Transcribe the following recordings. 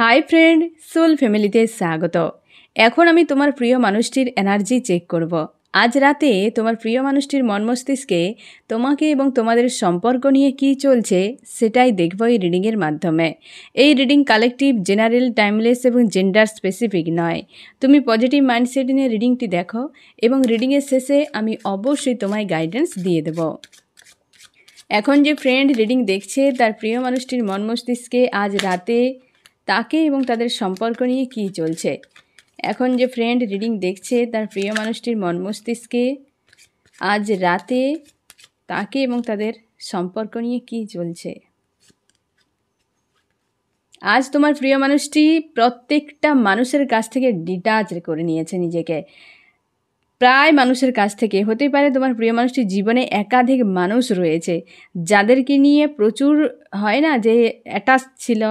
Hi friend soul ফ্যামিলিতে স্বাগত এখন আমি তোমার প্রিয় মানুষটির এনার্জি চেক করব। আজ রাতে তোমার প্রিয় মানুষটির মন মস্তিষ্কে তোমাকে এবং তোমাদের সম্পর্ক নিয়ে কি চলছে সেটাই দেখব এই রিডিংয়ের মাধ্যমে এই রিডিং কালেকটিভ জেনারেল টাইমলেস এবং জেন্ডার স্পেসিফিক নয় তুমি পজিটিভ মাইন্ডসেট নিয়ে রিডিংটি দেখো এবং রিডিংয়ের শেষে আমি অবশ্যই তোমায় গাইডেন্স দিয়ে দেবো এখন যে ফ্রেন্ড রিডিং দেখছে তার প্রিয় মানুষটির মন মস্তিষ্কে আজ রাতে তাকে এবং তাদের সম্পর্ক নিয়ে কি চলছে এখন যে ফ্রেন্ড রিডিং দেখছে তার প্রিয় মানুষটির মন মস্তিষ্কে আজ রাতে তাকে এবং তাদের সম্পর্ক নিয়ে কি চলছে আজ তোমার প্রিয় মানুষটি প্রত্যেকটা মানুষের কাছ থেকে ডিটাচ করে নিয়েছে নিজেকে প্রায় মানুষের কাছ থেকে হতে পারে তোমার প্রিয় মানুষটির জীবনে একাধিক মানুষ রয়েছে যাদেরকে নিয়ে প্রচুর হয় না যে অ্যাটাচ ছিল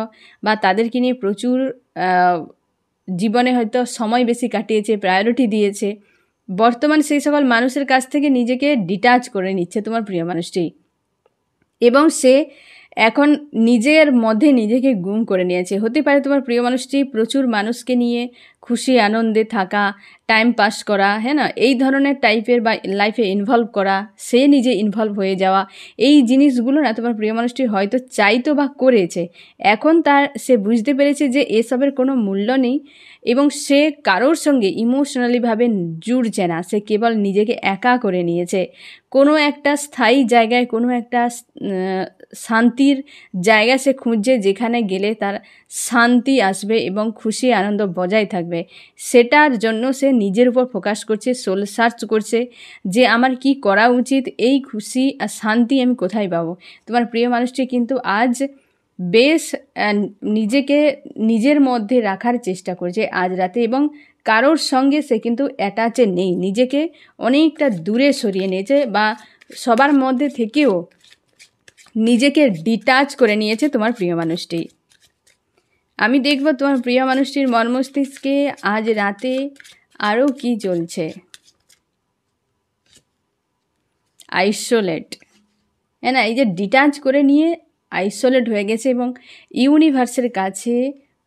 বা তাদেরকে নিয়ে প্রচুর জীবনে হয়তো সময় বেশি কাটিয়েছে প্রায়োরিটি দিয়েছে বর্তমান সেই সকল মানুষের কাছ থেকে নিজেকে ডিটাচ করে নিচ্ছে তোমার প্রিয় মানুষটি এবং সে এখন নিজের মধ্যে নিজেকে গুম করে নিয়েছে হতে পারে তোমার প্রিয় মানুষটি প্রচুর মানুষকে নিয়ে খুশি আনন্দে থাকা টাইম পাস করা হ্যাঁ না এই ধরনের টাইপের বা লাইফে ইনভলভ করা সে নিজে ইনভলভ হয়ে যাওয়া এই জিনিসগুলো না তোমার প্রিয় মানুষটি হয়তো চাইতো বা করেছে এখন তার সে বুঝতে পেরেছে যে এসবের কোনো মূল্য নেই এবং সে কারোর সঙ্গে ইমোশনালিভাবে জুড়ছে না সে কেবল নিজেকে একা করে নিয়েছে কোনো একটা স্থায়ী জায়গায় কোনো একটা শান্তির জায়গা সে খুঁজছে যেখানে গেলে তার শান্তি আসবে এবং খুশি আনন্দ বজায় থাকবে সেটার জন্য সে নিজের উপর ফোকাস করছে সোল সার্চ করছে যে আমার কি করা উচিত এই খুশি আর শান্তি আমি কোথায় পাবো তোমার প্রিয় মানুষটি কিন্তু আজ বেশ নিজেকে নিজের মধ্যে রাখার চেষ্টা করছে আজ রাতে এবং কারোর সঙ্গে সে কিন্তু অ্যাটাচে নেই নিজেকে অনেকটা দূরে সরিয়ে নিয়েছে বা সবার মধ্যে থেকেও নিজেকে ডিটাচ করে নিয়েছে তোমার প্রিয় মানুষটি আমি দেখব তোমার প্রিয় মানুষটির মর্মস্তিষ্কে আজ রাতে আরও কি চলছে আইসোলেট হ্যাঁ না এই যে ডিটাচ করে নিয়ে আইসোলেট হয়ে গেছে এবং ইউনিভার্সের কাছে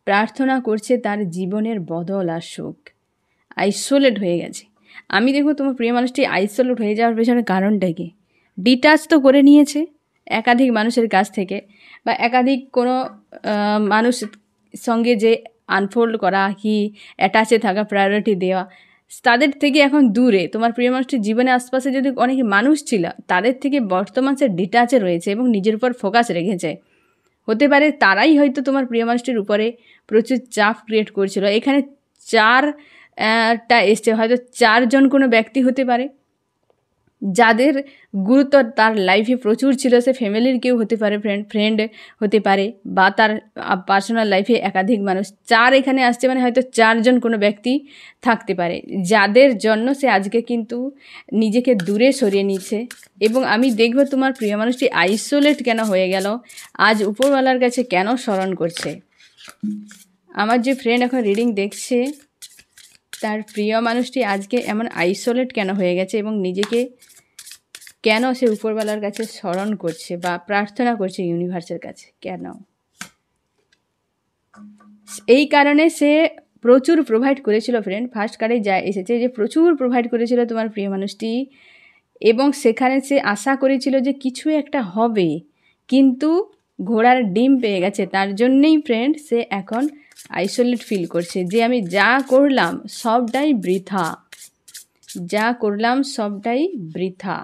প্রার্থনা করছে তার জীবনের বদল আসুক আইসোলেট হয়ে গেছে আমি দেখব তোমার প্রিয় মানুষটি আইসোলেট হয়ে যাওয়ার পেছনে কারণটা কি ডিটাচ তো করে নিয়েছে একাধিক মানুষের কাছ থেকে বা একাধিক কোনো মানুষ সঙ্গে যে আনফোল্ড করা কি অ্যাটাচে থাকা প্রায়োরিটি দেওয়া তাদের থেকে এখন দূরে তোমার প্রিয় মানুষটির জীবনে আশপাশে যদি অনেক মানুষ ছিল তাদের থেকে বর্তমান সে ডিটাচে রয়েছে এবং নিজের উপর ফোকাস রেখেছে হতে পারে তারাই হয়তো তোমার প্রিয় মানুষটির উপরে প্রচুর চাপ ক্রিয়েট করছিল এখানে চারটা এসছে হয়তো চারজন কোনো ব্যক্তি হতে পারে যাদের গুরুত্ব তার লাইফে প্রচুর ছিল সে ফ্যামিলির কেউ হতে পারে ফ্রেন্ড ফ্রেন্ড হতে পারে বা তার পার্সোনাল লাইফে একাধিক মানুষ চার এখানে আসছে মানে হয়তো চারজন কোনো ব্যক্তি থাকতে পারে যাদের জন্য সে আজকে কিন্তু নিজেকে দূরে সরিয়ে নিচ্ছে এবং আমি দেখব তোমার প্রিয় মানুষটি আইসোলেট কেন হয়ে গেল আজ উপরওয়ালার কাছে কেন স্মরণ করছে আমার যে ফ্রেন্ড এখন রিডিং দেখছে তার প্রিয় মানুষটি আজকে এমন আইসোলেট কেন হয়ে গেছে এবং নিজেকে কেন সে উপরবেলার কাছে স্মরণ করছে বা প্রার্থনা করছে ইউনিভার্সের কাছে কেন এই কারণে সে প্রচুর প্রোভাইড করেছিল ফ্রেন্ড ফার্স্ট কার্ডে যা এসেছে যে প্রচুর প্রোভাইড করেছিল তোমার প্রিয় মানুষটি এবং সেখানে সে আশা করেছিল যে কিছু একটা হবে কিন্তু ঘোড়ার ডিম পেয়ে গেছে তার জন্যেই ফ্রেন্ড সে এখন আইসোলেট ফিল করছে যে আমি যা করলাম সবটাই বৃথা যা করলাম সবটাই বৃথা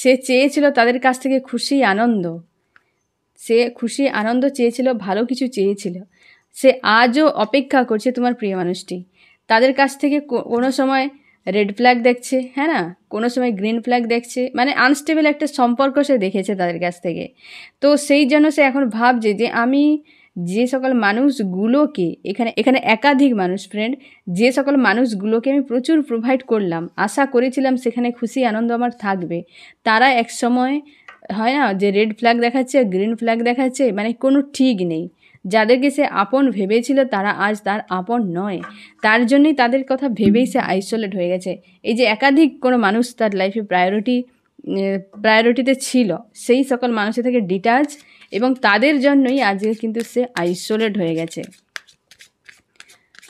সে চেয়েছিল তাদের কাছ থেকে খুশি আনন্দ সে খুশি আনন্দ চেয়েছিল ভালো কিছু চেয়েছিল সে আজও অপেক্ষা করছে তোমার প্রিয় মানুষটি তাদের কাছ থেকে কোনো সময় রেড ফ্ল্যাগ দেখছে হ্যাঁ না কোনো সময় গ্রিন ফ্ল্যাগ দেখছে মানে আনস্টেবল একটা সম্পর্ক সে দেখেছে তাদের কাছ থেকে তো সেই জন্য সে এখন ভাবছে যে আমি যে সকল মানুষগুলোকে এখানে এখানে একাধিক মানুষ ফ্রেন্ড যে সকল মানুষগুলোকে আমি প্রচুর প্রোভাইড করলাম আশা করেছিলাম সেখানে খুশি আনন্দ আমার থাকবে তারা এক সময় হয় না যে রেড ফ্ল্যাগ দেখাচ্ছে গ্রিন ফ্ল্যাগ দেখাচ্ছে মানে কোনো ঠিক নেই যাদেরকে সে আপন ভেবেছিল তারা আজ তার আপন নয় তার জন্যই তাদের কথা ভেবেই সে আইসোলেট হয়ে গেছে এই যে একাধিক কোনো মানুষ তার লাইফে প্রায়োরিটি প্রায়োরিটিতে ছিল সেই সকল মানুষের থেকে ডিটাচ এবং তাদের জন্যই আজকে কিন্তু সে আইসোলেট হয়ে গেছে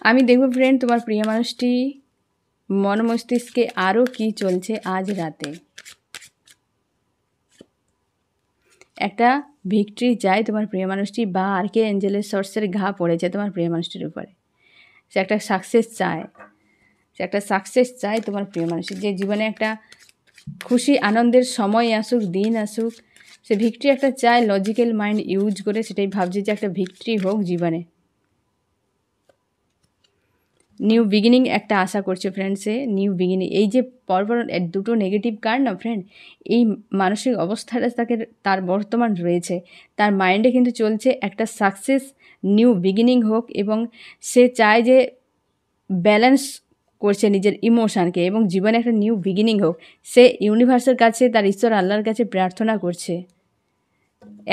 আমি দেখব ফ্রেন্ড তোমার প্রিয় মানুষটি মন মস্তিষ্কে আরও কী চলছে আজ রাতে একটা ভিক্টরি যায় তোমার প্রিয় মানুষটি বা আর কে এঞ্জেলের সর্সের ঘা পড়েছে তোমার প্রিয় মানুষটির উপরে সে একটা সাকসেস চায় সে একটা সাকসেস চায় তোমার প্রিয় মানুষটি যে জীবনে একটা খুশি আনন্দের সময় আসুক দিন আসুক সে ভিক্টরি একটা চায় লজিক্যাল মাইন্ড ইউজ করে সেটাই ভাবছে যে একটা ভিক্টরি হোক জীবনে নিউ বিগিনিং একটা আশা করছে ফ্রেন্ডসে নিউ বিগিনিং এই যে পরপর দুটো নেগেটিভ কার না ফ্রেন্ড এই মানসিক অবস্থাটা তাকে তার বর্তমান রয়েছে তার মাইন্ডে কিন্তু চলছে একটা সাকসেস নিউ বিগিনিং হোক এবং সে চায় যে ব্যালেন্স করছে নিজের ইমোশানকে এবং জীবনে একটা নিউ বিগিনিং হোক সে ইউনিভার্সের কাছে তার ঈশ্বর আল্লাহর কাছে প্রার্থনা করছে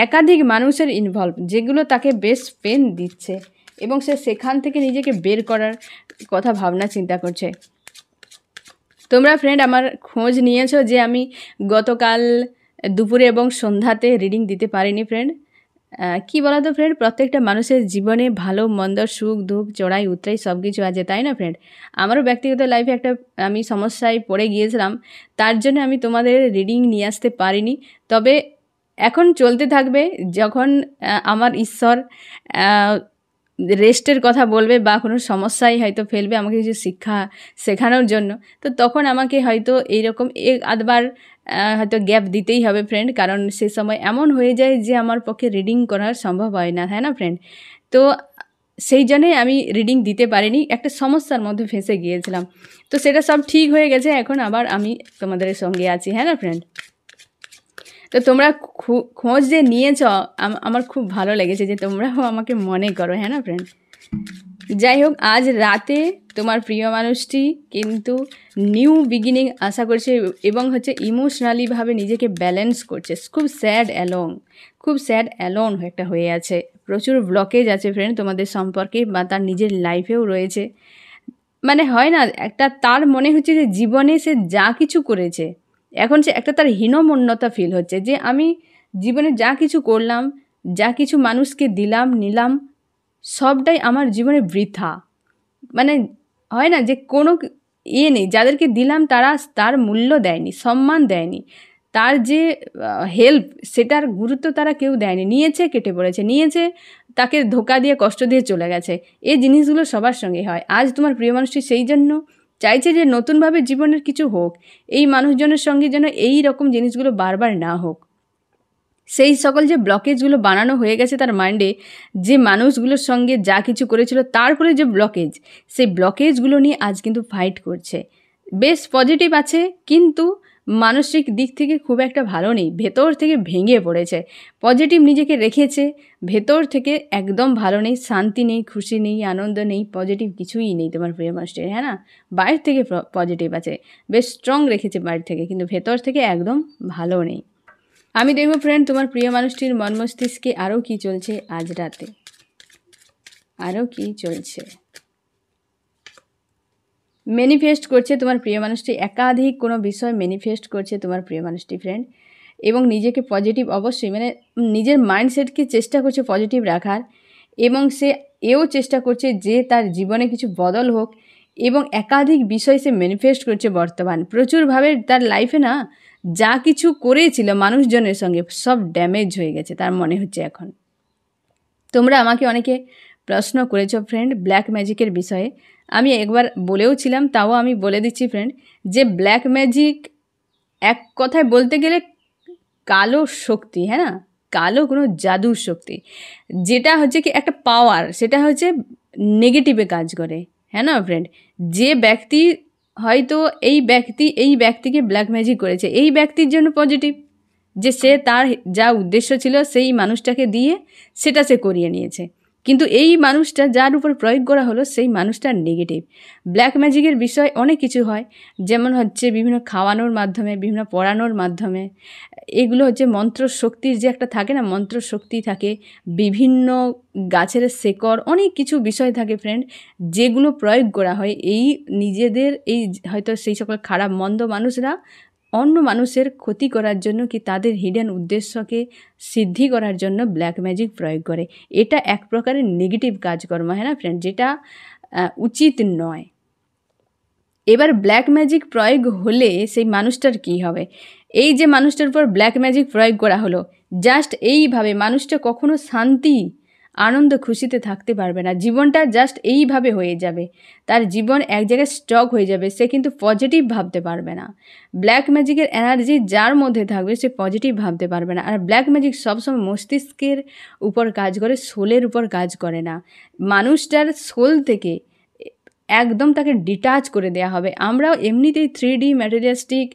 একাধিক মানুষের ইনভলভ যেগুলো তাকে বেশ পেন দিচ্ছে এবং সে সেখান থেকে নিজেকে বের করার কথা ভাবনা চিন্তা করছে তোমরা ফ্রেন্ড আমার খোঁজ নিয়েছো যে আমি গতকাল দুপুরে এবং সন্ধ্যাতে রিডিং দিতে পারিনি ফ্রেন্ড কি বলতো ফ্রেন্ড প্রত্যেকটা মানুষের জীবনে ভালো মন্দ সুখ দুঃখ চড়াই উতরাই সব কিছু আছে তাই না ফ্রেন্ড আমারও ব্যক্তিগত লাইফে একটা আমি সমস্যায় পড়ে গিয়েছিলাম তার জন্য আমি তোমাদের রিডিং নিয়ে আসতে পারিনি তবে এখন চলতে থাকবে যখন আমার ঈশ্বর রেস্টের কথা বলবে বা কোনো সমস্যায় হয়তো ফেলবে আমাকে কিছু শিক্ষা শেখানোর জন্য তো তখন আমাকে হয়তো এইরকম এক আধবার হয়তো গ্যাপ দিতেই হবে ফ্রেন্ড কারণ সে সময় এমন হয়ে যায় যে আমার পক্ষে রিডিং করার সম্ভব হয় না হ্যাঁ না ফ্রেন্ড তো সেই জন্যে আমি রিডিং দিতে পারিনি একটা সমস্যার মধ্যে ফেঁসে গিয়েছিলাম তো সেটা সব ঠিক হয়ে গেছে এখন আবার আমি তোমাদের সঙ্গে আছি হ্যাঁ না ফ্রেন্ড তো তোমরা খোঁজ যে নিয়েছ আমার খুব ভালো লেগেছে যে তোমরাও আমাকে মনে করো হ্যাঁ না ফ্রেন্ড যাই হোক আজ রাতে তোমার প্রিয় মানুষটি কিন্তু নিউ বিগিনিং আশা করছে এবং হচ্ছে ইমোশনালিভাবে নিজেকে ব্যালেন্স করছে খুব স্যাড অ্যালং খুব স্যাড অ্যালং একটা হয়ে আছে প্রচুর ব্লকেজ আছে ফ্রেন্ড তোমাদের সম্পর্কে বা তার নিজের লাইফেও রয়েছে মানে হয় না একটা তার মনে হচ্ছে যে জীবনে সে যা কিছু করেছে এখন সে একটা তার হীনমন্যতা ফিল হচ্ছে যে আমি জীবনে যা কিছু করলাম যা কিছু মানুষকে দিলাম নিলাম সবটাই আমার জীবনে বৃথা মানে হয় না যে কোনো ইয়ে নেই যাদেরকে দিলাম তারা তার মূল্য দেয়নি সম্মান দেয়নি তার যে হেল্প সেটার গুরুত্ব তারা কেউ দেয়নি নিয়েছে কেটে পড়েছে নিয়েছে তাকে ধোকা দিয়ে কষ্ট দিয়ে চলে গেছে এই জিনিসগুলো সবার সঙ্গে হয় আজ তোমার প্রিয় মানুষটি সেই জন্য চাইছে যে নতুনভাবে জীবনের কিছু হোক এই মানুষজনের সঙ্গে যেন এই রকম জিনিসগুলো বারবার না হোক সেই সকল যে ব্লকেজগুলো বানানো হয়ে গেছে তার মাইন্ডে যে মানুষগুলোর সঙ্গে যা কিছু করেছিল তারপরে যে ব্লকেজ সেই ব্লকেজগুলো নিয়ে আজ কিন্তু ফাইট করছে বেশ পজিটিভ আছে কিন্তু মানসিক দিক থেকে খুব একটা ভালো নেই ভেতর থেকে ভেঙে পড়েছে পজিটিভ নিজেকে রেখেছে ভেতর থেকে একদম ভালো নেই শান্তি নেই খুশি নেই আনন্দ নেই পজিটিভ কিছুই নেই তোমার প্রিয় মাস্টার হ্যাঁ না বাইর থেকে পজিটিভ আছে বেশ স্ট্রং রেখেছে বাইর থেকে কিন্তু ভেতর থেকে একদম ভালো নেই আমি দেখব ফ্রেন্ড তোমার প্রিয় মানুষটির মন মস্তিষ্কে আরও কী চলছে আজ রাতে আরও কী চলছে ম্যানিফেস্ট করছে তোমার প্রিয় মানুষটি একাধিক কোনো বিষয় ম্যানিফেস্ট করছে তোমার প্রিয় মানুষটি ফ্রেন্ড এবং নিজেকে পজিটিভ অবশ্যই মানে নিজের মাইন্ডসেটকে চেষ্টা করছে পজিটিভ রাখার এবং সে এও চেষ্টা করছে যে তার জীবনে কিছু বদল হোক এবং একাধিক বিষয় সে ম্যানিফেস্ট করছে বর্তমান প্রচুরভাবে তার লাইফে না যা কিছু করেছিল মানুষজনের সঙ্গে সব ড্যামেজ হয়ে গেছে তার মনে হচ্ছে এখন তোমরা আমাকে অনেকে প্রশ্ন করেছ ফ্রেন্ড ব্ল্যাক ম্যাজিকের বিষয়ে আমি একবার বলেও ছিলাম তাও আমি বলে দিচ্ছি ফ্রেন্ড যে ব্ল্যাক ম্যাজিক এক কথায় বলতে গেলে কালো শক্তি হ্যাঁ না কালো কোনো জাদুর শক্তি যেটা হচ্ছে কি একটা পাওয়ার সেটা হচ্ছে নেগেটিভে কাজ করে হ্যাঁ না ফ্রেন্ড যে ব্যক্তি হয়তো এই ব্যক্তি এই ব্যক্তিকে ব্ল্যাক ম্যাজিক করেছে এই ব্যক্তির জন্য পজিটিভ যে সে তার যা উদ্দেশ্য ছিল সেই মানুষটাকে দিয়ে সেটা সে করিয়ে নিয়েছে কিন্তু এই মানুষটা যার উপর প্রয়োগ করা হলো সেই মানুষটার নেগেটিভ ব্ল্যাক ম্যাজিকের বিষয় অনেক কিছু হয় যেমন হচ্ছে বিভিন্ন খাওয়ানোর মাধ্যমে বিভিন্ন পড়ানোর মাধ্যমে এগুলো হচ্ছে মন্ত্র শক্তির যে একটা থাকে না মন্ত্র শক্তি থাকে বিভিন্ন গাছের শেকড় অনেক কিছু বিষয় থাকে ফ্রেন্ড যেগুলো প্রয়োগ করা হয় এই নিজেদের এই হয়তো সেই সকল খারাপ মন্দ মানুষরা অন্য মানুষের ক্ষতি করার জন্য কি তাদের হিডেন উদ্দেশ্যকে সিদ্ধি করার জন্য ব্ল্যাক ম্যাজিক প্রয়োগ করে এটা এক প্রকারের নেগেটিভ কাজকর্ম হ্যাঁ না ফ্রেন্ড যেটা উচিত নয় এবার ব্ল্যাক ম্যাজিক প্রয়োগ হলে সেই মানুষটার কি হবে এই যে মানুষটার উপর ব্ল্যাক ম্যাজিক প্রয়োগ করা হলো জাস্ট এইভাবে মানুষটা কখনো শান্তি আনন্দ খুশিতে থাকতে পারবে না জীবনটা জাস্ট এইভাবে হয়ে যাবে তার জীবন এক জায়গায় স্টক হয়ে যাবে সে কিন্তু পজিটিভ ভাবতে পারবে না ব্ল্যাক ম্যাজিকের এনার্জি যার মধ্যে থাকবে সে পজিটিভ ভাবতে পারবে না আর ব্ল্যাক ম্যাজিক সবসময় মস্তিষ্কের উপর কাজ করে সোলের উপর কাজ করে না মানুষটার সোল থেকে একদম তাকে ডিটাচ করে দেয়া হবে আমরাও এমনিতেই থ্রি ডি ম্যাটেরিয়ালস্টিক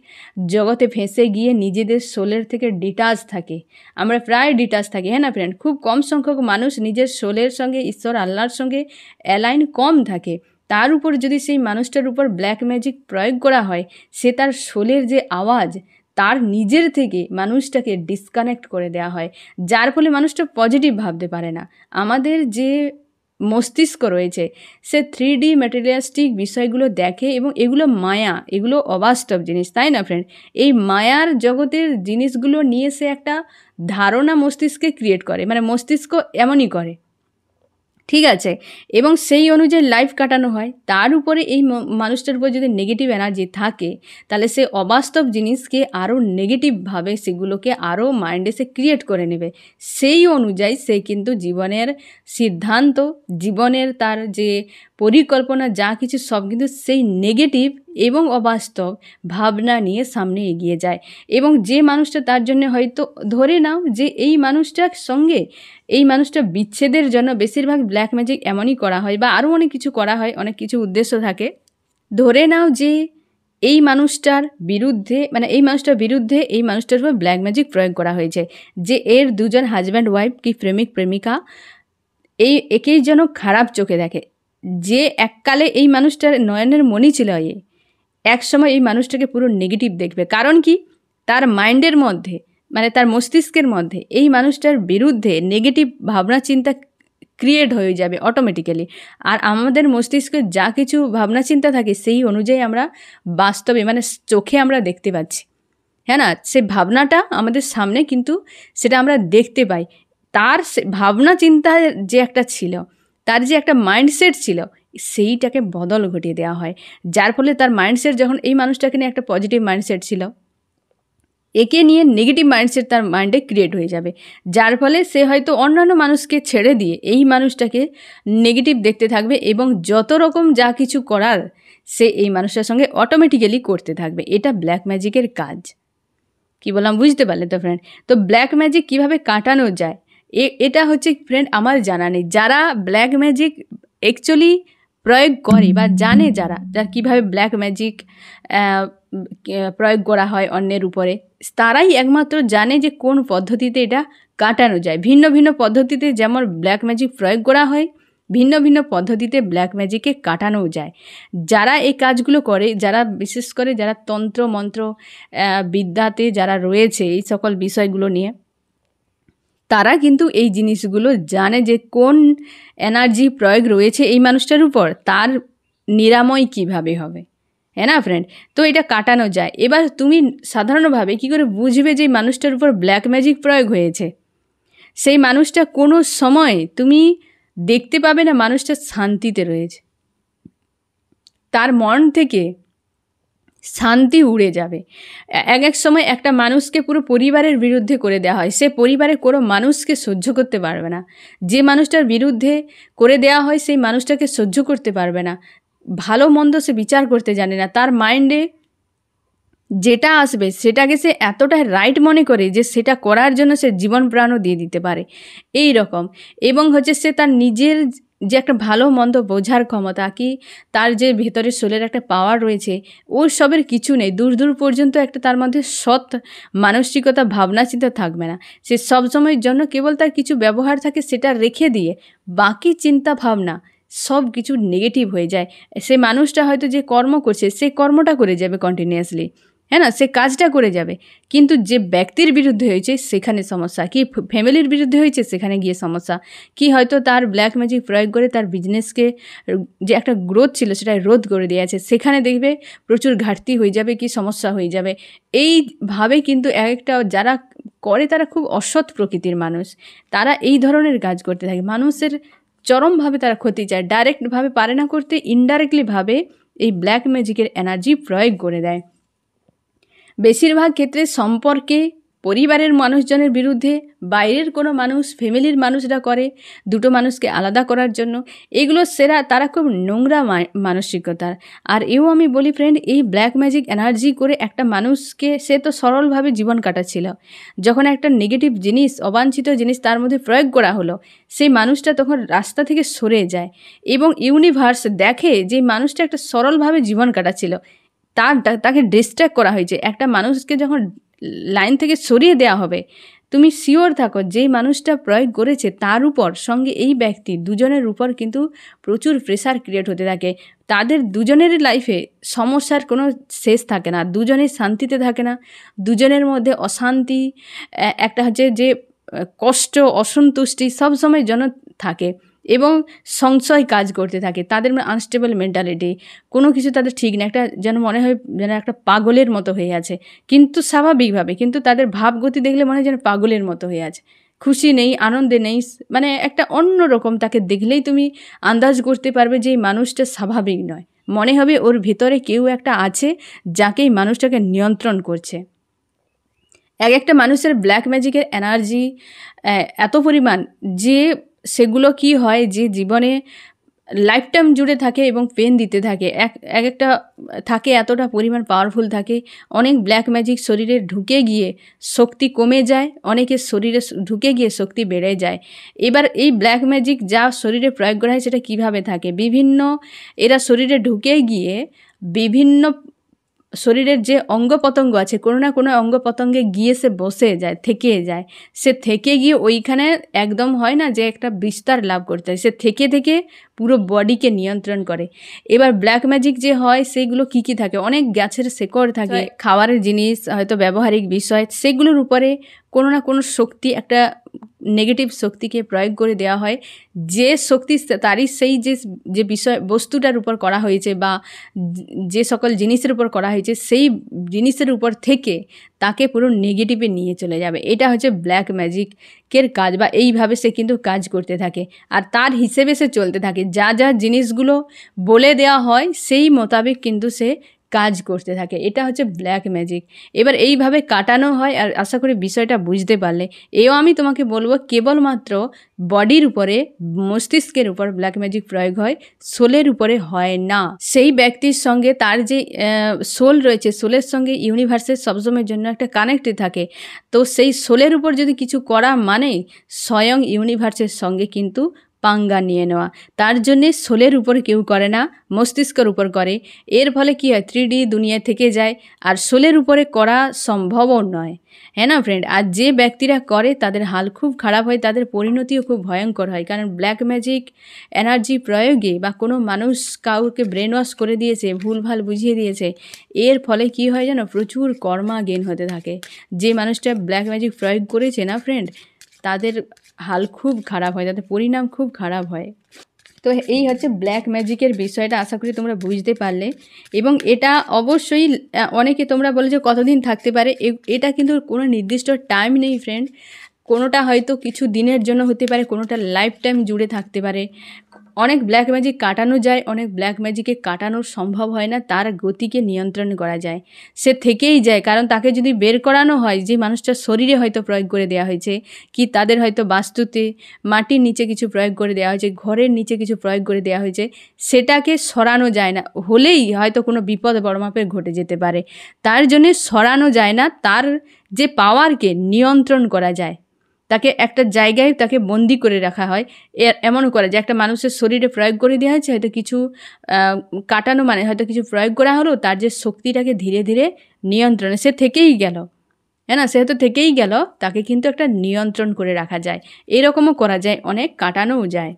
জগতে ফেঁসে গিয়ে নিজেদের সোলের থেকে ডিটাচ থাকে আমরা প্রায় ডিটাচ থাকি হ্যাঁ না ফ্রেন্ড খুব কম সংখ্যক মানুষ নিজের সোলের সঙ্গে ঈশ্বর আল্লাহর সঙ্গে অ্যালাইন কম থাকে তার উপর যদি সেই মানুষটার উপর ব্ল্যাক ম্যাজিক প্রয়োগ করা হয় সে তার সোলের যে আওয়াজ তার নিজের থেকে মানুষটাকে ডিসকানেক্ট করে দেয়া হয় যার ফলে মানুষটা পজিটিভ ভাবতে পারে না আমাদের যে মস্তিষ্ক রয়েছে সে থ্রি ডি ম্যাটেরিয়ালিস্টিক বিষয়গুলো দেখে এবং এগুলো মায়া এগুলো অবাস্তব জিনিস তাই না ফ্রেন্ড এই মায়ার জগতের জিনিসগুলো নিয়ে সে একটা ধারণা মস্তিষ্কে ক্রিয়েট করে মানে মস্তিষ্ক এমনই করে ঠিক আছে এবং সেই অনুযায়ী লাইফ কাটানো হয় তার উপরে এই মানুষটার উপর যদি নেগেটিভ এনার্জি থাকে তাহলে সে অবাস্তব জিনিসকে আরও নেগেটিভভাবে সেগুলোকে আরও মাইন্ডে সে ক্রিয়েট করে নেবে সেই অনুযায়ী সে কিন্তু জীবনের সিদ্ধান্ত জীবনের তার যে পরিকল্পনা যা কিছু সব কিন্তু সেই নেগেটিভ এবং অবাস্তব ভাবনা নিয়ে সামনে এগিয়ে যায় এবং যে মানুষটা তার জন্য হয়তো ধরে নাও যে এই মানুষটার সঙ্গে এই মানুষটা বিচ্ছেদের জন্য বেশিরভাগ ব্ল্যাক ম্যাজিক এমনই করা হয় বা আরও অনেক কিছু করা হয় অনেক কিছু উদ্দেশ্য থাকে ধরে নাও যে এই মানুষটার বিরুদ্ধে মানে এই মানুষটার বিরুদ্ধে এই মানুষটার উপর ব্ল্যাক ম্যাজিক প্রয়োগ করা হয়েছে যে এর দুজন হাজব্যান্ড ওয়াইফ কি প্রেমিক প্রেমিকা এই একেই যেন খারাপ চোখে দেখে যে এককালে এই মানুষটার নয়নের মনি ছিল এ একসময় এই মানুষটাকে পুরো নেগেটিভ দেখবে কারণ কি তার মাইন্ডের মধ্যে মানে তার মস্তিষ্কের মধ্যে এই মানুষটার বিরুদ্ধে নেগেটিভ ভাবনা চিন্তা ক্রিয়েট হয়ে যাবে অটোমেটিক্যালি আর আমাদের মস্তিষ্কে যা কিছু ভাবনা চিন্তা থাকে সেই অনুযায়ী আমরা বাস্তবে মানে চোখে আমরা দেখতে পাচ্ছি হ্যাঁ না সে ভাবনাটা আমাদের সামনে কিন্তু সেটা আমরা দেখতে পাই তার ভাবনা চিন্তা যে একটা ছিল তার যে একটা মাইন্ডসেট ছিল সেইটাকে বদল ঘটিয়ে দেওয়া হয় যার ফলে তার মাইন্ডসেট যখন এই মানুষটাকে নিয়ে একটা পজিটিভ মাইন্ডসেট ছিল একে নিয়ে নেগেটিভ মাইন্ডসেট তার মাইন্ডে ক্রিয়েট হয়ে যাবে যার ফলে সে হয়তো অন্যান্য মানুষকে ছেড়ে দিয়ে এই মানুষটাকে নেগেটিভ দেখতে থাকবে এবং যত রকম যা কিছু করার সে এই মানুষটার সঙ্গে অটোমেটিক্যালি করতে থাকবে এটা ব্ল্যাক ম্যাজিকের কাজ কি বললাম বুঝতে পারলে তো ফ্রেন্ড তো ব্ল্যাক ম্যাজিক কিভাবে কাটানো যায় এটা হচ্ছে ফ্রেন্ড আমার জানা নেই যারা ব্ল্যাক ম্যাজিক অ্যাকচুয়ালি প্রয়োগ করে বা জানে যারা যার কীভাবে ব্ল্যাক ম্যাজিক প্রয়োগ করা হয় অন্যের উপরে তারাই একমাত্র জানে যে কোন পদ্ধতিতে এটা কাটানো যায় ভিন্ন ভিন্ন পদ্ধতিতে যেমন ব্ল্যাক ম্যাজিক প্রয়োগ করা হয় ভিন্ন ভিন্ন পদ্ধতিতে ব্ল্যাক ম্যাজিককে কাটানোও যায় যারা এই কাজগুলো করে যারা বিশেষ করে যারা তন্ত্র মন্ত্র বিদ্যাতে যারা রয়েছে এই সকল বিষয়গুলো নিয়ে তারা কিন্তু এই জিনিসগুলো জানে যে কোন এনার্জি প্রয়োগ রয়েছে এই মানুষটার উপর তার নিরাময় কিভাবে হবে হ্যাঁ না ফ্রেন্ড তো এটা কাটানো যায় এবার তুমি সাধারণভাবে কি করে বুঝবে যে মানুষটার উপর ব্ল্যাক ম্যাজিক প্রয়োগ হয়েছে সেই মানুষটা কোনো সময় তুমি দেখতে পাবে না মানুষটা শান্তিতে রয়েছে তার মন থেকে শান্তি উড়ে যাবে এক এক সময় একটা মানুষকে পুরো পরিবারের বিরুদ্ধে করে দেওয়া হয় সে পরিবারের কোনো মানুষকে সহ্য করতে পারবে না যে মানুষটার বিরুদ্ধে করে দেওয়া হয় সেই মানুষটাকে সহ্য করতে পারবে না ভালো মন্দ সে বিচার করতে জানে না তার মাইন্ডে যেটা আসবে সেটাকে সে এতটা রাইট মনে করে যে সেটা করার জন্য সে জীবন প্রাণও দিয়ে দিতে পারে এই রকম এবং হচ্ছে সে তার নিজের যে একটা ভালো মন্দ বোঝার ক্ষমতা কি তার যে ভেতরে সোলের একটা পাওয়ার রয়েছে ওর সবের কিছু নেই দূর দূর পর্যন্ত একটা তার মধ্যে সৎ মানসিকতা ভাবনা চিন্তা থাকবে না সে সবসময়ের জন্য কেবল তার কিছু ব্যবহার থাকে সেটা রেখে দিয়ে বাকি চিন্তা ভাবনা সব কিছু নেগেটিভ হয়ে যায় সে মানুষটা হয়তো যে কর্ম করছে সে কর্মটা করে যাবে কন্টিনিউয়াসলি হ্যাঁ না সে কাজটা করে যাবে কিন্তু যে ব্যক্তির বিরুদ্ধে হয়েছে সেখানে সমস্যা কি ফ্যামিলির বিরুদ্ধে হয়েছে সেখানে গিয়ে সমস্যা কি হয়তো তার ব্ল্যাক ম্যাজিক প্রয়োগ করে তার বিজনেসকে যে একটা গ্রোথ ছিল সেটা রোধ করে দেওয়া আছে সেখানে দেখবে প্রচুর ঘাটতি হয়ে যাবে কি সমস্যা হয়ে যাবে এইভাবে কিন্তু এক একটা যারা করে তারা খুব অসৎ প্রকৃতির মানুষ তারা এই ধরনের কাজ করতে থাকে মানুষের চরমভাবে তারা ক্ষতি চায় ডাইরেক্টভাবে পারে না করতে ইনডাইরেক্টলিভাবে এই ব্ল্যাক ম্যাজিকের এনার্জি প্রয়োগ করে দেয় বেশিরভাগ ক্ষেত্রে সম্পর্কে পরিবারের মানুষজনের বিরুদ্ধে বাইরের কোনো মানুষ ফ্যামিলির মানুষরা করে দুটো মানুষকে আলাদা করার জন্য এগুলো সেরা তারা খুব নোংরা মানসিকতার আর এও আমি বলি ফ্রেন্ড এই ব্ল্যাক ম্যাজিক এনার্জি করে একটা মানুষকে সে তো সরলভাবে জীবন কাটাচ্ছিল যখন একটা নেগেটিভ জিনিস অবাঞ্ছিত জিনিস তার মধ্যে প্রয়োগ করা হলো সেই মানুষটা তখন রাস্তা থেকে সরে যায় এবং ইউনিভার্স দেখে যে মানুষটা একটা সরলভাবে জীবন কাটাচ্ছিল তার তাকে ডিস্ট্র্যাক্ট করা হয়েছে একটা মানুষকে যখন লাইন থেকে সরিয়ে দেওয়া হবে তুমি শিওর থাকো যেই মানুষটা প্রয়োগ করেছে তার উপর সঙ্গে এই ব্যক্তি দুজনের উপর কিন্তু প্রচুর প্রেশার ক্রিয়েট হতে থাকে তাদের দুজনের লাইফে সমস্যার কোনো শেষ থাকে না দুজনের শান্তিতে থাকে না দুজনের মধ্যে অশান্তি একটা হচ্ছে যে কষ্ট অসন্তুষ্টি সবসময় যেন থাকে এবং সংশয় কাজ করতে থাকে তাদের মানে আনস্টেবল মেন্টালিটি কোনো কিছু তাদের ঠিক না একটা যেন মনে হয় যেন একটা পাগলের মতো হয়ে আছে কিন্তু স্বাভাবিকভাবে কিন্তু তাদের ভাবগতি দেখলে মনে হয় যেন পাগলের মতো হয়ে আছে খুশি নেই আনন্দে নেই মানে একটা অন্য রকম তাকে দেখলেই তুমি আন্দাজ করতে পারবে যে এই মানুষটা স্বাভাবিক নয় মনে হবে ওর ভিতরে কেউ একটা আছে যাকে এই মানুষটাকে নিয়ন্ত্রণ করছে এক একটা মানুষের ব্ল্যাক ম্যাজিকের এনার্জি এত পরিমাণ যে সেগুলো কি হয় যে জীবনে লাইফ টাইম জুড়ে থাকে এবং পেন দিতে থাকে এক এক একটা থাকে এতটা পরিমাণ পাওয়ারফুল থাকে অনেক ব্ল্যাক ম্যাজিক শরীরে ঢুকে গিয়ে শক্তি কমে যায় অনেকের শরীরে ঢুকে গিয়ে শক্তি বেড়ে যায় এবার এই ব্ল্যাক ম্যাজিক যা শরীরে প্রয়োগ করা হয় সেটা কীভাবে থাকে বিভিন্ন এরা শরীরে ঢুকে গিয়ে বিভিন্ন শরীরের যে অঙ্গ পতঙ্গ আছে কোনো না কোনো অঙ্গ পতঙ্গে গিয়ে সে বসে যায় থেকে যায় সে থেকে গিয়ে ওইখানে একদম হয় না যে একটা বিস্তার লাভ করতে হয় সে থেকে থেকে পুরো বডিকে নিয়ন্ত্রণ করে এবার ব্ল্যাক ম্যাজিক যে হয় সেগুলো কি কি থাকে অনেক গাছের শেকড় থাকে খাওয়ারের জিনিস হয়তো ব্যবহারিক বিষয় সেগুলোর উপরে কোনো না কোনো শক্তি একটা নেগেটিভ শক্তিকে প্রয়োগ করে দেওয়া হয় যে শক্তি তারই সেই যে যে বিষয় বস্তুটার উপর করা হয়েছে বা যে সকল জিনিসের উপর করা হয়েছে সেই জিনিসের উপর থেকে তাকে পুরো নেগেটিভে নিয়ে চলে যাবে এটা হচ্ছে ব্ল্যাক ম্যাজিকের কাজ বা এইভাবে সে কিন্তু কাজ করতে থাকে আর তার হিসেবে সে চলতে থাকে যা যা জিনিসগুলো বলে দেওয়া হয় সেই মোতাবেক কিন্তু সে কাজ করতে থাকে এটা হচ্ছে ব্ল্যাক ম্যাজিক এবার এইভাবে কাটানো হয় আর আশা করি বিষয়টা বুঝতে পারলে এও আমি তোমাকে বলবো কেবলমাত্র বডির উপরে মস্তিষ্কের উপর ব্ল্যাক ম্যাজিক প্রয়োগ হয় সোলের উপরে হয় না সেই ব্যক্তির সঙ্গে তার যে সোল রয়েছে সোলের সঙ্গে ইউনিভার্সের সবসময়ের জন্য একটা কানেক্টে থাকে তো সেই সোলের উপর যদি কিছু করা মানে স্বয়ং ইউনিভার্সের সঙ্গে কিন্তু পাঙ্গা নিয়ে নেওয়া তার জন্যে সোলের উপর কেউ করে না মস্তিষ্কের উপর করে এর ফলে কী হয় থ্রি দুনিয়া থেকে যায় আর সোলের উপরে করা সম্ভবও নয় হ্যাঁ না ফ্রেন্ড আর যে ব্যক্তিরা করে তাদের হাল খুব খারাপ হয় তাদের পরিণতিও খুব ভয়ঙ্কর হয় কারণ ব্ল্যাক ম্যাজিক এনার্জি প্রয়োগে বা কোনো মানুষ কাউকে ব্রেন ওয়াশ করে দিয়েছে ভুলভাল বুঝিয়ে দিয়েছে এর ফলে কি হয় যেন প্রচুর কর্মা গেন হতে থাকে যে মানুষটা ব্ল্যাক ম্যাজিক প্রয়োগ করেছে না ফ্রেন্ড তাদের হাল খুব খারাপ হয় তাদের পরিণাম খুব খারাপ হয় তো এই হচ্ছে ব্ল্যাক ম্যাজিকের বিষয়টা আশা করি তোমরা বুঝতে পারলে এবং এটা অবশ্যই অনেকে তোমরা বলে যে কতদিন থাকতে পারে এটা কিন্তু কোনো নির্দিষ্ট টাইম নেই ফ্রেন্ড কোনোটা হয়তো কিছু দিনের জন্য হতে পারে কোনোটা লাইফ টাইম জুড়ে থাকতে পারে অনেক ব্ল্যাক ম্যাজিক কাটানো যায় অনেক ব্ল্যাক ম্যাজিকে কাটানো সম্ভব হয় না তার গতিকে নিয়ন্ত্রণ করা যায় সে থেকেই যায় কারণ তাকে যদি বের করানো হয় যে মানুষটার শরীরে হয়তো প্রয়োগ করে দেওয়া হয়েছে কি তাদের হয়তো বাস্তুতে মাটির নিচে কিছু প্রয়োগ করে দেওয়া হয়েছে ঘরের নিচে কিছু প্রয়োগ করে দেওয়া হয়েছে সেটাকে সরানো যায় না হলেই হয়তো কোনো বিপদ বড়মাপের ঘটে যেতে পারে তার জন্যে সরানো যায় না তার যে পাওয়ারকে নিয়ন্ত্রণ করা যায় তাকে একটা জায়গায় তাকে বন্দি করে রাখা হয় এমনও করে যে একটা মানুষের শরীরে প্রয়োগ করে দেওয়া হয়েছে হয়তো কিছু কাটানো মানে হয়তো কিছু প্রয়োগ করা হলো তার যে শক্তিটাকে ধীরে ধীরে নিয়ন্ত্রণে সে থেকেই গেল হ্যাঁ না সে হয়তো থেকেই গেল তাকে কিন্তু একটা নিয়ন্ত্রণ করে রাখা যায় এরকমও করা যায় অনেক কাটানোও যায়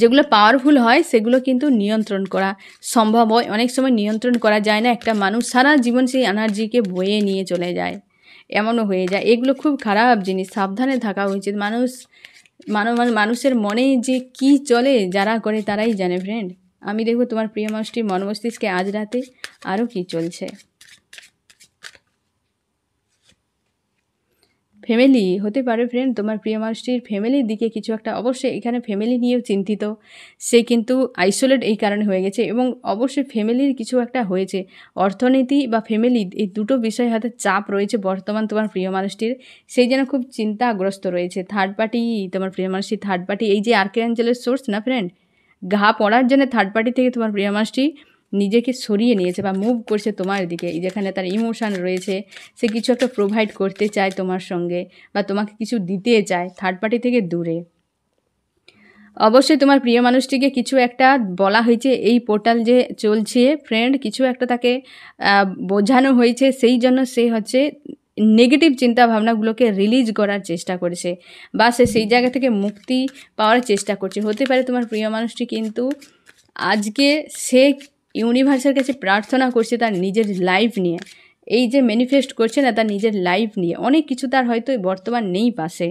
যেগুলো পাওয়ারফুল হয় সেগুলো কিন্তু নিয়ন্ত্রণ করা সম্ভব হয় অনেক সময় নিয়ন্ত্রণ করা যায় না একটা মানুষ সারা জীবন সেই এনার্জিকে বয়ে নিয়ে চলে যায় এমনও হয়ে যায় এগুলো খুব খারাপ জিনিস সাবধানে থাকা উচিত মানুষ মানব মানে মানুষের মনে যে কি চলে যারা করে তারাই জানে ফ্রেন্ড আমি দেখব তোমার প্রিয় মানুষটির মন মস্তিষ্কে আজ রাতে আরও কি চলছে ফ্যামিলি হতে পারে ফ্রেন্ড তোমার প্রিয় মানুষটির ফ্যামিলির দিকে কিছু একটা অবশ্যই এখানে ফ্যামিলি নিয়েও চিন্তিত সে কিন্তু আইসোলেট এই কারণে হয়ে গেছে এবং অবশ্যই ফ্যামিলির কিছু একটা হয়েছে অর্থনীতি বা ফ্যামিলি এই দুটো বিষয় হাতে চাপ রয়েছে বর্তমান তোমার প্রিয় মানুষটির সেই যেন খুব চিন্তাগ্রস্ত রয়েছে থার্ড পার্টি তোমার প্রিয় মানুষটি থার্ড পার্টি এই যে আর্কেঞ্জেলের সোর্স না ফ্রেন্ড ঘা পড়ার জন্য থার্ড পার্টি থেকে তোমার প্রিয় মানুষটি নিজেকে সরিয়ে নিয়েছে বা মুভ করছে তোমার দিকে যেখানে তার ইমোশান রয়েছে সে কিছু একটা প্রোভাইড করতে চায় তোমার সঙ্গে বা তোমাকে কিছু দিতে চায় থার্ড পার্টি থেকে দূরে অবশ্যই তোমার প্রিয় মানুষটিকে কিছু একটা বলা হয়েছে এই পোর্টাল যে চলছে ফ্রেন্ড কিছু একটা তাকে বোঝানো হয়েছে সেই জন্য সে হচ্ছে নেগেটিভ চিন্তা ভাবনাগুলোকে রিলিজ করার চেষ্টা করেছে বা সে সেই জায়গা থেকে মুক্তি পাওয়ার চেষ্টা করছে হতে পারে তোমার প্রিয় মানুষটি কিন্তু আজকে সে ইউনিভার্সের কাছে প্রার্থনা করছে তার নিজের লাইফ নিয়ে এই যে ম্যানিফেস্ট করছে না তার নিজের লাইফ নিয়ে অনেক কিছু তার হয়তো বর্তমান নেই পাশে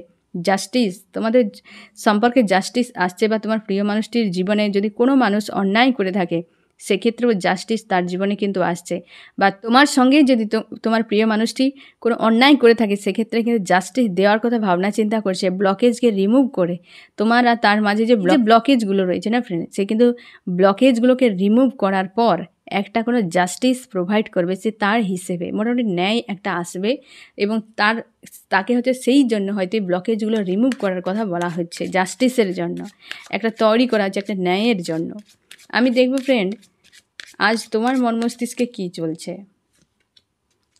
জাস্টিস তোমাদের সম্পর্কে জাস্টিস আসছে বা তোমার প্রিয় মানুষটির জীবনে যদি কোনো মানুষ অন্যায় করে থাকে সেক্ষেত্রেও জাস্টিস তার জীবনে কিন্তু আসছে বা তোমার সঙ্গে যদি তোমার প্রিয় মানুষটি কোনো অন্যায় করে থাকে সেক্ষেত্রে কিন্তু জাস্টিস দেওয়ার কথা ভাবনা চিন্তা করছে ব্লকেজকে রিমুভ করে তোমার আর তার মাঝে যে ব্লকেজগুলো রয়েছে না ফ্রেন্ড সে কিন্তু ব্লকেজগুলোকে রিমুভ করার পর একটা কোনো জাস্টিস প্রোভাইড করবে সে তার হিসেবে মোটামুটি ন্যায় একটা আসবে এবং তার তাকে হচ্ছে সেই জন্য হয়তো ব্লকেজগুলো রিমুভ করার কথা বলা হচ্ছে জাস্টিসের জন্য একটা তৈরি করা হচ্ছে একটা ন্যায়ের জন্য আমি দেখব ফ্রেন্ড আজ তোমার মন মস্তিষ্কে কী চলছে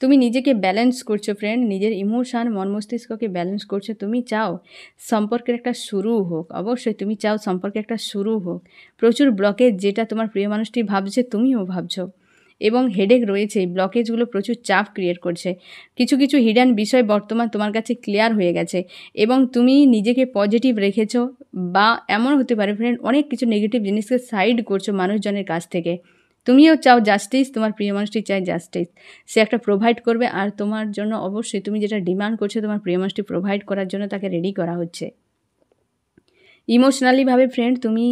তুমি নিজেকে ব্যালেন্স করছো ফ্রেন্ড নিজের ইমোশান মন মস্তিষ্ককে ব্যালেন্স করছো তুমি চাও সম্পর্কের একটা শুরু হোক অবশ্যই তুমি চাও সম্পর্কে একটা শুরু হোক প্রচুর ব্লকেজ যেটা তোমার প্রিয় মানুষটি ভাবছে তুমিও ভাবছো এবং হেডেক রয়েছে ব্লকেজগুলো প্রচুর চাপ ক্রিয়েট করছে কিছু কিছু হিডেন বিষয় বর্তমান তোমার কাছে ক্লিয়ার হয়ে গেছে এবং তুমি নিজেকে পজিটিভ রেখেছো বা এমন হতে পারে ফ্রেন্ড অনেক কিছু নেগেটিভ জিনিসকে সাইড করছো মানুষজনের কাছ থেকে তুমিও চাও জাস্টিস তোমার প্রিয় মানুষটি চায় জাস্টিস সে একটা প্রোভাইড করবে আর তোমার জন্য অবশ্যই তুমি যেটা ডিমান্ড করছো তোমার প্রিয় মানুষটি প্রোভাইড করার জন্য তাকে রেডি করা হচ্ছে ইমোশনালিভাবে ফ্রেন্ড তুমি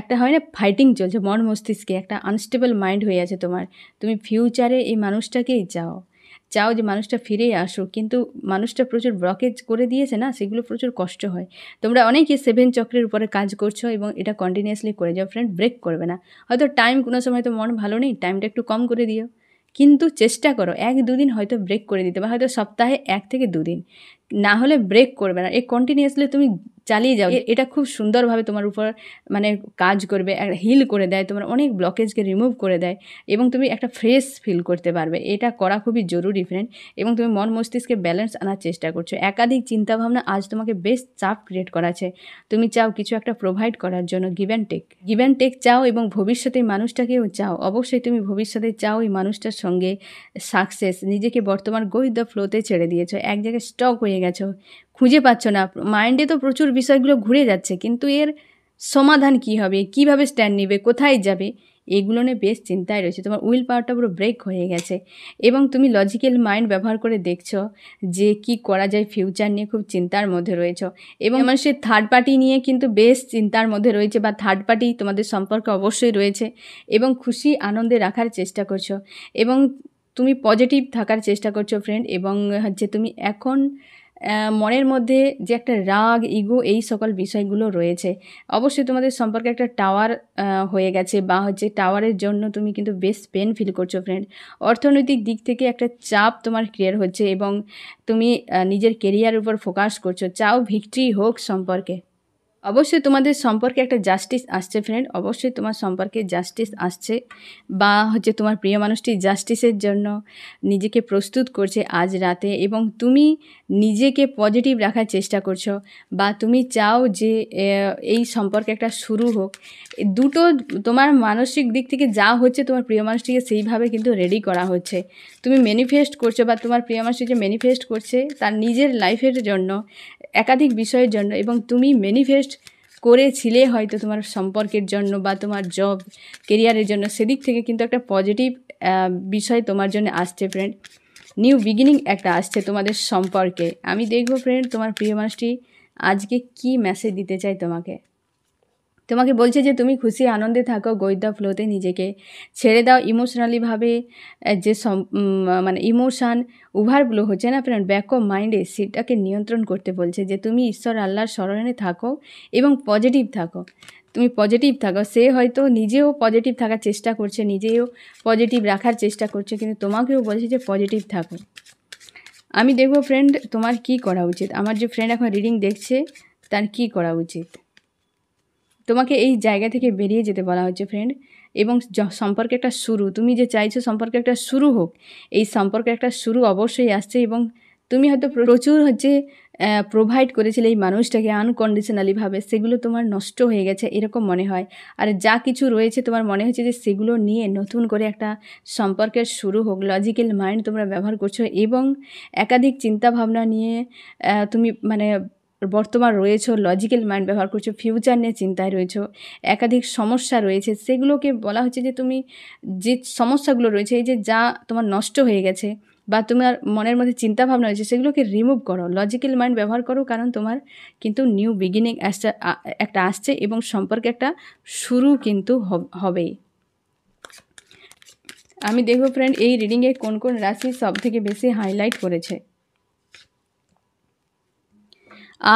একটা হয় না ফাইটিং চলছে মন মস্তিষ্কে একটা আনস্টেবল মাইন্ড হয়ে আছে তোমার তুমি ফিউচারে এই মানুষটাকেই চাও চাও যে মানুষটা ফিরে আসুক কিন্তু মানুষটা প্রচুর ব্লকেজ করে দিয়েছে না সেগুলো প্রচুর কষ্ট হয় তোমরা অনেকে সেভেন চক্রের উপরে কাজ করছো এবং এটা কন্টিনিউয়াসলি করে যাও ফ্রেন্ড ব্রেক করবে না হয়তো টাইম কোনো সময় তো মন ভালো নেই টাইমটা একটু কম করে দিও কিন্তু চেষ্টা করো এক দুদিন হয়তো ব্রেক করে দিতে বা হয়তো সপ্তাহে এক থেকে দুদিন না হলে ব্রেক করবে না এ কন্টিনিউয়াসলি তুমি চালিয়ে যাও এটা খুব সুন্দরভাবে তোমার উপর মানে কাজ করবে হিল করে দেয় তোমার অনেক ব্লকেজকে রিমুভ করে দেয় এবং তুমি একটা ফ্রেশ ফিল করতে পারবে এটা করা খুবই জরুরি ফ্রেন্ড এবং তুমি মন মস্তিষ্কে ব্যালেন্স আনার চেষ্টা করছো একাধিক চিন্তাভাবনা আজ তোমাকে বেশ চাপ ক্রিয়েট করাছে তুমি চাও কিছু একটা প্রোভাইড করার জন্য give and take give and take চাও এবং ভবিষ্যতে মানুষটাকেও চাও অবশ্যই তুমি ভবিষ্যতে চাও এই মানুষটার সঙ্গে সাকসেস নিজেকে বর্তমান গৈ দ্য ফ্লোতে ছেড়ে দিয়েছো এক জায়গায় স্টক হয়ে গেছো খুঁজে পাচ্ছ না মাইন্ডে তো প্রচুর বিষয়গুলো ঘুরে যাচ্ছে কিন্তু এর সমাধান কি হবে কিভাবে স্ট্যান্ড নেবে কোথায় যাবে এগুলো নিয়ে বেশ চিন্তায় রয়েছে তোমার উইল পাওয়ারটা পুরো ব্রেক হয়ে গেছে এবং তুমি লজিক্যাল মাইন্ড ব্যবহার করে দেখছো যে কি করা যায় ফিউচার নিয়ে খুব চিন্তার মধ্যে রয়েছে এবং আমার সে থার্ড পার্টি নিয়ে কিন্তু বেশ চিন্তার মধ্যে রয়েছে বা থার্ড পার্টি তোমাদের সম্পর্কে অবশ্যই রয়েছে এবং খুশি আনন্দে রাখার চেষ্টা করছো এবং তুমি পজিটিভ থাকার চেষ্টা করছো ফ্রেন্ড এবং হচ্ছে তুমি এখন মনের মধ্যে যে একটা রাগ ইগো এই সকল বিষয়গুলো রয়েছে অবশ্যই তোমাদের সম্পর্কে একটা টাওয়ার হয়ে গেছে বা হচ্ছে টাওয়ারের জন্য তুমি কিন্তু বেশ পেন ফিল করছো ফ্রেন্ড অর্থনৈতিক দিক থেকে একটা চাপ তোমার ক্রিয়ার হচ্ছে এবং তুমি নিজের কেরিয়ার উপর ফোকাস করছো চাও ভিক্টরি হোক সম্পর্কে অবশ্যই তোমাদের সম্পর্কে একটা জাস্টিস আসছে ফ্রেন্ড অবশ্যই তোমার সম্পর্কে জাস্টিস আসছে বা হচ্ছে তোমার প্রিয় মানুষটি জাস্টিসের জন্য নিজেকে প্রস্তুত করছে আজ রাতে এবং তুমি নিজেকে পজিটিভ রাখার চেষ্টা করছো বা তুমি চাও যে এই সম্পর্কে একটা শুরু হোক দুটো তোমার মানসিক দিক থেকে যা হচ্ছে তোমার প্রিয় মানুষটিকে সেইভাবে কিন্তু রেডি করা হচ্ছে তুমি ম্যানিফেস্ট করছো বা তোমার প্রিয় মানুষটি যে ম্যানিফেস্ট করছে তার নিজের লাইফের জন্য একাধিক বিষয়ের জন্য এবং তুমি ম্যানিফেস্ট করেছিলে হয়তো তোমার সম্পর্কের জন্য বা তোমার জব কেরিয়ারের জন্য সেদিক থেকে কিন্তু একটা পজিটিভ বিষয় তোমার জন্য আসছে ফ্রেন্ড নিউ বিগিনিং একটা আসছে তোমাদের সম্পর্কে আমি দেখবো ফ্রেন্ড তোমার প্রিয় মানুষটি আজকে কি মেসেজ দিতে চাই তোমাকে তোমাকে বলছে যে তুমি খুশি আনন্দে থাকো গোয়েন্দা ফ্লোতে নিজেকে ছেড়ে দাও ইমোশনালিভাবে যে মানে ইমোশান ওভারফ্লো হচ্ছে না ফ্রেন্ড ব্যাক অফ মাইন্ডে সেটাকে নিয়ন্ত্রণ করতে বলছে যে তুমি ঈশ্বর আল্লাহর স্মরণে থাকো এবং পজিটিভ থাকো তুমি পজিটিভ থাকো সে হয়তো নিজেও পজিটিভ থাকার চেষ্টা করছে নিজেও পজিটিভ রাখার চেষ্টা করছে কিন্তু তোমাকেও বলছে যে পজিটিভ থাকো আমি দেখব ফ্রেন্ড তোমার কি করা উচিত আমার যে ফ্রেন্ড এখন রিডিং দেখছে তার কি করা উচিত তোমাকে এই জায়গা থেকে বেরিয়ে যেতে বলা হচ্ছে ফ্রেন্ড এবং সম্পর্কে একটা শুরু তুমি যে চাইছো সম্পর্কে একটা শুরু হোক এই সম্পর্কে একটা শুরু অবশ্যই আসছে এবং তুমি হয়তো প্রচুর হচ্ছে প্রোভাইড করেছিলে এই মানুষটাকে আনকন্ডিশনালিভাবে সেগুলো তোমার নষ্ট হয়ে গেছে এরকম মনে হয় আর যা কিছু রয়েছে তোমার মনে হচ্ছে যে সেগুলো নিয়ে নতুন করে একটা সম্পর্কের শুরু হোক লজিক্যাল মাইন্ড তোমরা ব্যবহার করছো এবং একাধিক চিন্তাভাবনা নিয়ে তুমি মানে বর্তমান রয়েছ লজিক্যাল মাইন্ড ব্যবহার করছো ফিউচার নিয়ে চিন্তায় রয়েছ একাধিক সমস্যা রয়েছে সেগুলোকে বলা হচ্ছে যে তুমি যে সমস্যাগুলো রয়েছে এই যে যা তোমার নষ্ট হয়ে গেছে বা তোমার মনের মধ্যে চিন্তা ভাবনা রয়েছে সেগুলোকে রিমুভ করো লজিক্যাল মাইন্ড ব্যবহার করো কারণ তোমার কিন্তু নিউ বিগিনিং একটা আসছে এবং সম্পর্কে একটা শুরু কিন্তু হবেই আমি দেখব ফ্রেন্ড এই রিডিংয়ে কোন কোন রাশি সব থেকে বেশি হাইলাইট করেছে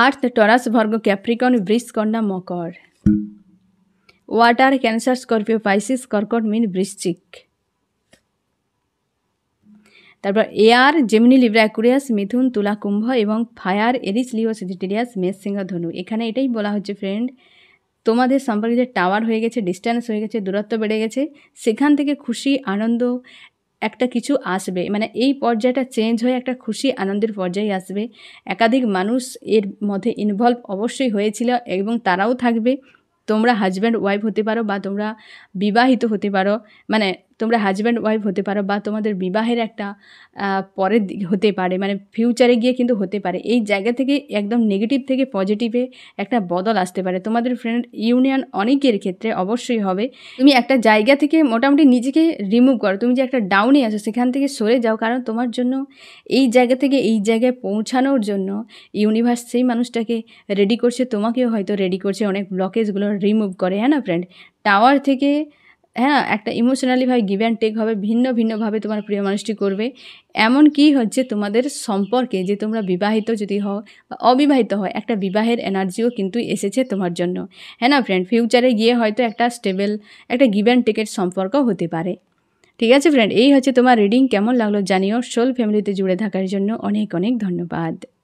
earth Taurus Virgo Capricorn Bridge, মকর ওয়াটার ক্যান্সার Cancer, পাইসিস কর্কট মিন Mean, তারপর এয়ার জেমিনি লিব্রা অ্যাকুরিয়াস মিথুন তুলা কুম্ভ এবং ফায়ার এরিস লিও সিজিটেরিয়াস মেষ সিংহ ধনু এখানে এটাই বলা হচ্ছে ফ্রেন্ড তোমাদের সম্পর্কে যে টাওয়ার হয়ে গেছে ডিস্ট্যান্স হয়ে গেছে দূরত্ব বেড়ে গেছে সেখান থেকে খুশি আনন্দ একটা কিছু আসবে মানে এই পর্যায়টা চেঞ্জ হয়ে একটা খুশি আনন্দের পর্যায়ে আসবে একাধিক মানুষ এর মধ্যে ইনভলভ অবশ্যই হয়েছিল এবং তারাও থাকবে তোমরা হাজব্যান্ড ওয়াইফ হতে পারো বা তোমরা বিবাহিত হতে পারো মানে তোমরা হাজব্যান্ড ওয়াইফ হতে পারো বা তোমাদের বিবাহের একটা পরের দিকে হতে পারে মানে ফিউচারে গিয়ে কিন্তু হতে পারে এই জায়গা থেকে একদম নেগেটিভ থেকে পজিটিভে একটা বদল আসতে পারে তোমাদের ফ্রেন্ড ইউনিয়ন অনেকের ক্ষেত্রে অবশ্যই হবে তুমি একটা জায়গা থেকে মোটামুটি নিজেকে রিমুভ করো তুমি যে একটা ডাউনে আছো সেখান থেকে সরে যাও কারণ তোমার জন্য এই জায়গা থেকে এই জায়গায় পৌঁছানোর জন্য ইউনিভার্স সেই মানুষটাকে রেডি করছে তোমাকেও হয়তো রেডি করছে অনেক ব্লকেজগুলো রিমুভ করে হ্যাঁ না ফ্রেন্ড টাওয়ার থেকে হ্যাঁ একটা ইমোশনালিভাবে গিভ অ্যান্ড টেক হবে ভিন্ন ভিন্নভাবে তোমার প্রিয় মানুষটি করবে এমন কি হচ্ছে তোমাদের সম্পর্কে যে তোমরা বিবাহিত যদি হও অবিবাহিত হয় একটা বিবাহের এনার্জিও কিন্তু এসেছে তোমার জন্য হ্যাঁ না ফ্রেন্ড ফিউচারে গিয়ে হয়তো একটা স্টেবেল একটা গিভ অ্যান্ড টেকের সম্পর্ক হতে পারে ঠিক আছে ফ্রেন্ড এই হচ্ছে তোমার রিডিং কেমন লাগলো জানিও সোল ফ্যামিলিতে জুড়ে থাকার জন্য অনেক অনেক ধন্যবাদ